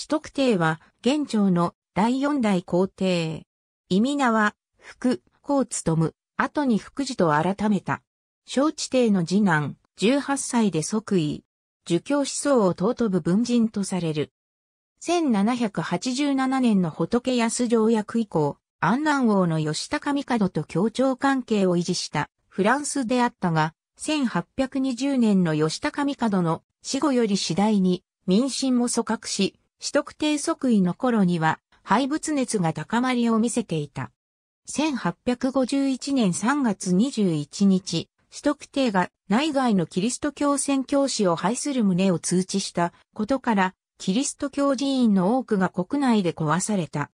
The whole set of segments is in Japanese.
首徳帝は、現朝の第四代皇帝。意味名は、福、皇務、後に福寺と改めた。小地帝の次男、18歳で即位。儒教思想を尊ぶ文人とされる。1787年の仏安条約以降、安南王の吉高帝と協調関係を維持したフランスであったが、1820年の吉高帝の死後より次第に民心も疎閣し、取得定即位の頃には廃物熱が高まりを見せていた。1851年3月21日、取得定が内外のキリスト教宣教師を廃する旨を通知したことから、キリスト教寺院の多くが国内で壊された。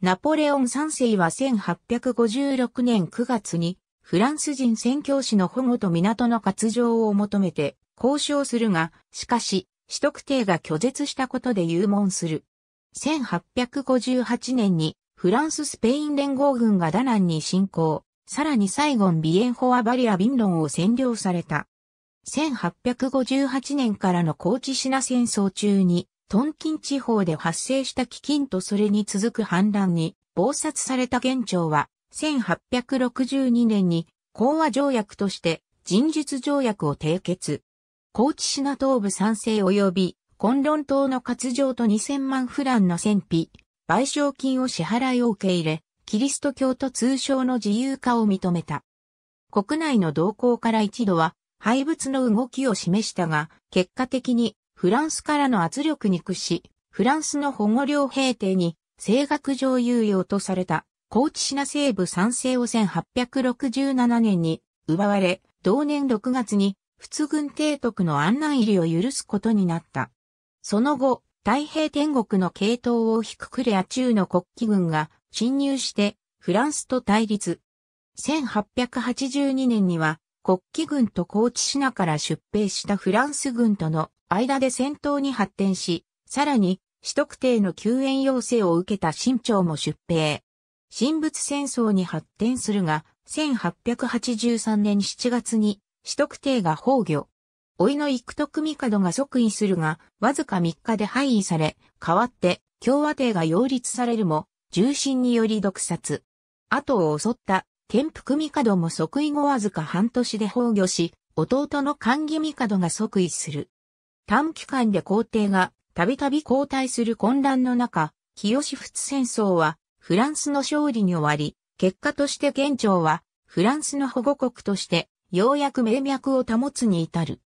ナポレオン三世は1856年9月に、フランス人宣教師の保護と港の割譲を求めて交渉するが、しかし、使特定が拒絶したことで入門する。1858年にフランス・スペイン連合軍がダナンに侵攻、さらにサイゴン・ビエンホア・バリア・ビンロンを占領された。1858年からの高知シナ戦争中に、トンキン地方で発生した飢饉とそれに続く反乱に、暴殺された元庁は、1862年に、講和条約として、人術条約を締結。高知市な東部賛成及び、混論島の割譲と2000万フランの戦費、賠償金を支払いを受け入れ、キリスト教と通称の自由化を認めた。国内の動向から一度は、廃物の動きを示したが、結果的にフランスからの圧力に屈し、フランスの保護領平定に、性学上有用とされた、高知市な西部賛成を1867年に奪われ、同年6月に仏軍提督の案内入りを許すことになった。その後、太平天国の系統を引くクレア中の国旗軍が侵入してフランスと対立。1882年には国旗軍と高知市から出兵したフランス軍との間で戦闘に発展し、さらに、首特定の救援要請を受けた新朝も出兵。神仏戦争に発展するが、1883年7月に取得帝が崩御。老いの幾徳帝が即位するが、わずか3日で廃位され、代わって共和帝が擁立されるも、重臣により毒殺。後を襲った建福帝も即位後わずか半年で崩御し、弟の寛義帝が即位する。短期間で皇帝がたびたび交代する混乱の中、清仏戦争はフランスの勝利に終わり、結果として現庁はフランスの保護国としてようやく名脈を保つに至る。